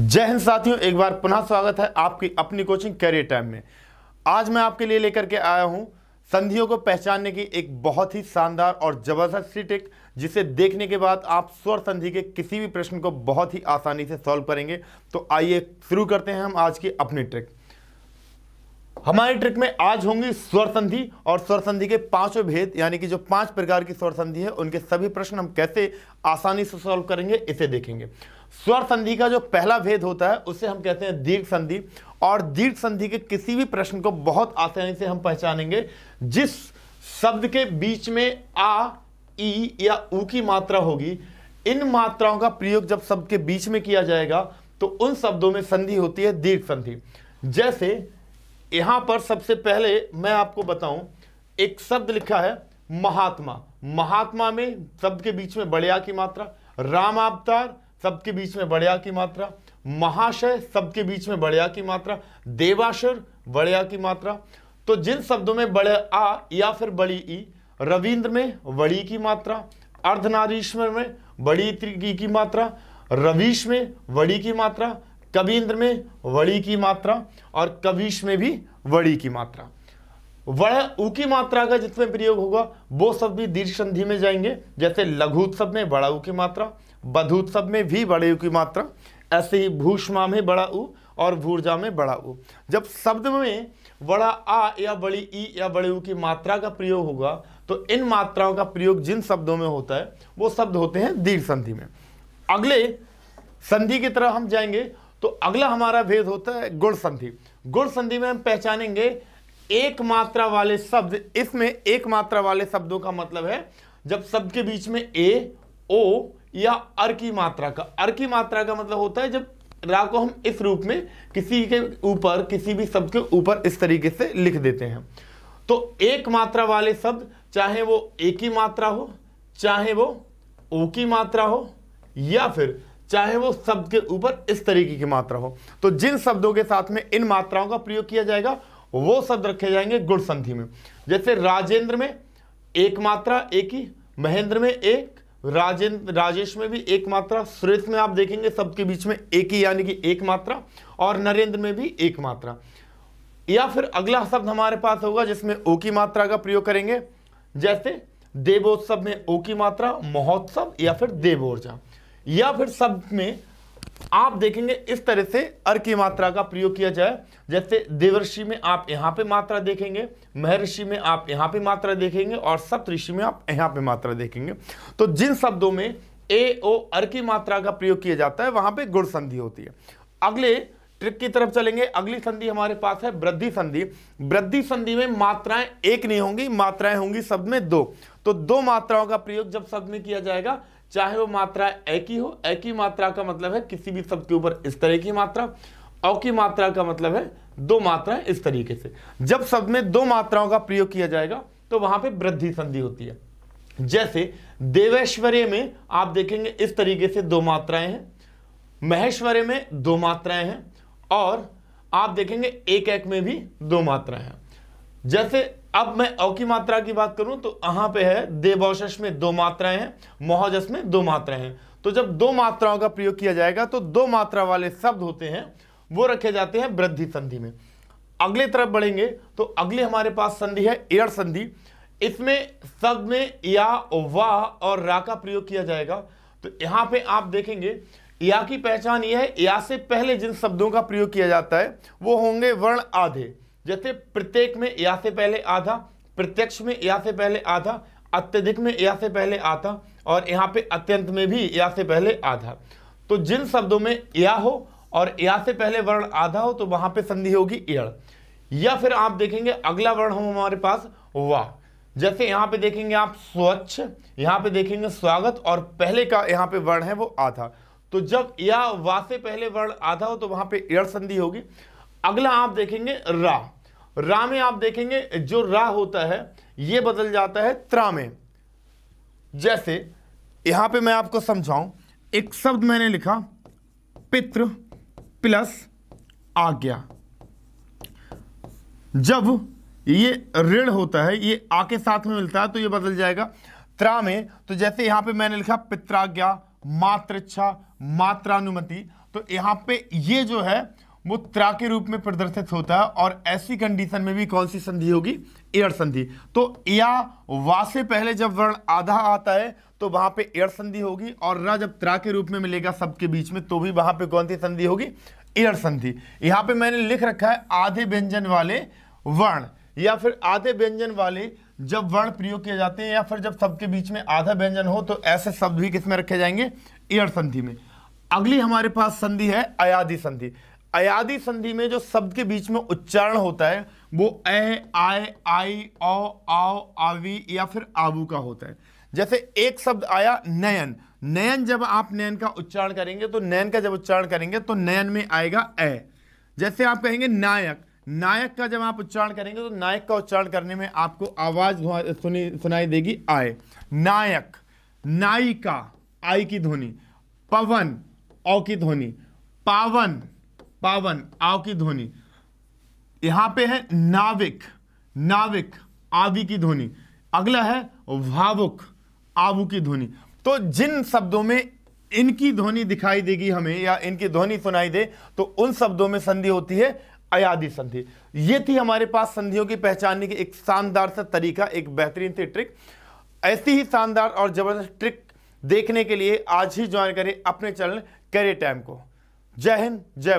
जय हिंद साथियों एक बार पुनः स्वागत है आपकी अपनी कोचिंग करियर टाइम में आज मैं आपके लिए लेकर के आया हूं संधियों को पहचानने की एक बहुत ही शानदार और ज़बरदस्त ट्रिक जिसे देखने के बाद आप स्वर संधि के किसी भी प्रश्न को बहुत ही आसानी से सॉल्व करेंगे तो आइए शुरू करते हैं हम आज की अपनी ट्रिक हमारी ट्रिक में आज होंगी स्वर संधि और स्वर संधि के पांचों भेद यानी कि जो पांच प्रकार की स्वर संधि है उनके सभी प्रश्न हम कैसे आसानी से सॉल्व करेंगे इसे देखेंगे स्वर संधि का जो पहला भेद होता है उसे हम कहते हैं दीर्घ संधि और दीर्घ संधि के किसी भी प्रश्न को बहुत आसानी से हम पहचानेंगे जिस शब्द के बीच में आ ई या उ की मात्रा होगी इन मात्राओं का प्रयोग जब शब्द के बीच में किया जाएगा तो उन शब्दों में संधि होती है दीर्घ संधि जैसे यहां पर सबसे पहले मैं आपको बताऊं एक शब्द लिखा है महात्मा महात्मा में शब्द के बीच में बड़े आ की मात्रा राम अवतार सबके बीच में बड़िया की मात्रा महाशय सबके बीच में बड़िया की मात्रा देवाशर बड़िया की मात्रा तो जिन शब्दों में बड़े आ या फिर बड़ी ई रविंद्र में वड़ी की मात्रा अर्धनारीश्वर में बड़ी की, की मात्रा रवीश में वड़ी की मात्रा कवींद्र में वड़ी की मात्रा और कविश में भी वड़ी की मात्रा वह ऊ की मात्रा का जिसमें प्रयोग होगा वो सब भी दीर्घ संधि में जाएंगे जैसे लघु उत्सव में बड़ा ऊ की मात्रा उत्सव में भी बड़े ऊ की मात्रा ऐसे ही भूषमा में बड़ा ऊ और भूर्जा में बड़ा ऊ जब शब्द में बड़ा आ या बड़ी ई या बड़े ऊ की मात्रा का प्रयोग होगा तो इन मात्राओं का प्रयोग जिन शब्दों में होता है वो शब्द होते हैं दीर्घ संधि में अगले संधि की तरह हम जाएंगे तो अगला हमारा भेद होता है गुण संधि गुण संधि में हम पहचानेंगे एक मात्रा वाले शब्द इसमें एक मात्रा वाले शब्दों का मतलब है जब शब्द के बीच में ए ओ या अर की मात्रा का अर की मात्रा का मतलब होता है जब रा को हम इस रूप में किसी के ऊपर किसी भी शब्द के ऊपर इस तरीके से लिख देते हैं तो एक मात्रा वाले शब्द चाहे वो ए की मात्रा हो चाहे वो ओ की मात्रा हो या फिर चाहे वो शब्द के ऊपर इस तरीके की मात्रा हो तो जिन शब्दों के साथ में इन मात्राओं का प्रयोग किया जाएगा वो शब्द रखे जाएंगे गुण संधि में जैसे राजेंद्र में एक मात्रा एक ही महेंद्र में एक राजेंद्र राजेश में भी एक मात्रा सुरेश में आप देखेंगे शब्द के बीच में एक ही यानी कि एक मात्रा और नरेंद्र में भी एक मात्रा या फिर अगला शब्द हमारे पास होगा जिसमें ओ की मात्रा का प्रयोग करेंगे जैसे देवोत्सव में ओ की मात्रा महोत्सव या फिर देवोर्जा या फिर शब्द में आप देखेंगे इस तरह से अर की मात्रा का प्रयोग किया जाए जैसे देवर्षि में आप यहाँ पे मात्रा देखेंगे महर्षि में आप यहाँ पे मात्रा देखेंगे और सप्तऋषि में आप यहाँ पे मात्रा देखेंगे तो जिन शब्दों में ए ओ अर की मात्रा का प्रयोग किया जाता है वहां पे गुण संधि होती है अगले ट्रिक की तरफ चलेंगे अगली संधि हमारे पास है वृद्धि संधि वृद्धि संधि में मात्राएं एक नहीं होंगी मात्राएं होंगी शब्द में दो तो दो मात्राओं का प्रयोग जब शब्द में किया जाएगा चाहे वो मात्रा ए की हो ए की मात्रा का मतलब है किसी भी शब्द के ऊपर इस तरह की मात्रा औ की मात्रा का मतलब है दो मात्राएं इस तरीके से जब शब्द में दो मात्राओं का प्रयोग किया जाएगा तो वहां पे वृद्धि संधि होती है जैसे देवेश्वर्य में आप देखेंगे इस तरीके से दो मात्राएं हैं महेश्वर्य में दो मात्राएं हैं और आप देखेंगे एक एक में भी दो मात्राएं हैं जैसे अब मैं औ की मात्रा की बात करूं तो यहां पे है देवौशस में दो मात्राएं हैं मोहजस में दो मात्राएं हैं तो जब दो मात्राओं का प्रयोग किया जाएगा तो दो मात्रा वाले शब्द होते हैं वो रखे जाते हैं वृद्धि संधि में अगले तरफ बढ़ेंगे तो अगले हमारे पास संधि है एड़ संधि इसमें शब्द में या वाह और रा का प्रयोग किया जाएगा तो यहाँ पे आप देखेंगे या की पहचान यह है या से पहले जिन शब्दों का प्रयोग किया जाता है वो होंगे वर्ण आधे जैसे प्रत्येक में या से पहले आधा प्रत्यक्ष में या से पहले आधा अत्यधिक में या से पहले आधा और यहाँ पे अत्यंत में भी या से पहले आधा तो जिन शब्दों में या हो और या से पहले वर्ण आधा हो तो वहां पे संधि होगी यड़ या फिर आप देखेंगे अगला वर्ण हो हमारे पास वाह जैसे यहाँ पे देखेंगे आप स्वच्छ यहाँ पे देखेंगे स्वागत और पहले का यहाँ पे वर्ण है वो आधा तो जब या वा से पहले वर्ण आधा हो तो वहां पे यड़ संधि होगी अगला आप देखेंगे रा रा में आप देखेंगे जो रा होता है ये बदल जाता है त्रा में जैसे यहां पे मैं आपको समझाऊं एक शब्द मैंने लिखा पित्र प्लस आज्ञा जब ये ऋण होता है ये आ के साथ में मिलता है तो ये बदल जाएगा त्रा में तो जैसे यहां पे मैंने लिखा पित्राज्ञा मातृच्छा मात्रानुमति तो यहां पे ये जो है मुद्रा के रूप में प्रदर्शित होता है और ऐसी कंडीशन में भी कौन सी संधि होगी एयर संधि तो या वा से पहले जब वर्ण आधा आता है तो वहां पे एयर संधि होगी और रा जब त्रा के रूप में मिलेगा सबके बीच में तो भी वहां पे कौन सी संधि होगी एयर संधि यहाँ पे मैंने लिख रखा है आधे व्यंजन वाले वर्ण या फिर आधे व्यंजन वाले जब वर्ण प्रयोग किए जाते हैं या फिर जब सबके बीच में आधा व्यंजन हो तो ऐसे शब्द भी किसमें रखे जाएंगे एयर संधि में अगली हमारे पास संधि है अयाधि संधि अयादी संधि में जो शब्द के बीच में उच्चारण होता है वो ए आय आई ओ आओ आवी या फिर आबू का होता है जैसे एक शब्द आया नयन नयन जब आप नयन का उच्चारण करेंगे तो नयन का जब उच्चारण करेंगे तो नयन में आएगा ए जैसे आप कहेंगे नायक नायक का जब आप उच्चारण करेंगे तो नायक का उच्चारण करने में आपको आवाज सुनी सुनाई देगी आय नायक नायिका आई की ध्वनि पवन औ की ध्वनि पावन पावन आव की ध्वनि यहां पे है नाविक नाविक आवि की ध्वनि अगला है भावुक आवु की ध्वनि तो जिन शब्दों में इनकी ध्वनि दिखाई देगी हमें या इनकी ध्वनि सुनाई दे तो उन शब्दों में संधि होती है अयादि संधि ये थी हमारे पास संधियों की पहचानने की एक शानदार सा तरीका एक बेहतरीन सी ट्रिक ऐसी ही शानदार और ज़बरदस्त ट्रिक देखने के लिए आज ही ज्वाइन करें अपने चैनल करियर टाइम को जय हिंद जय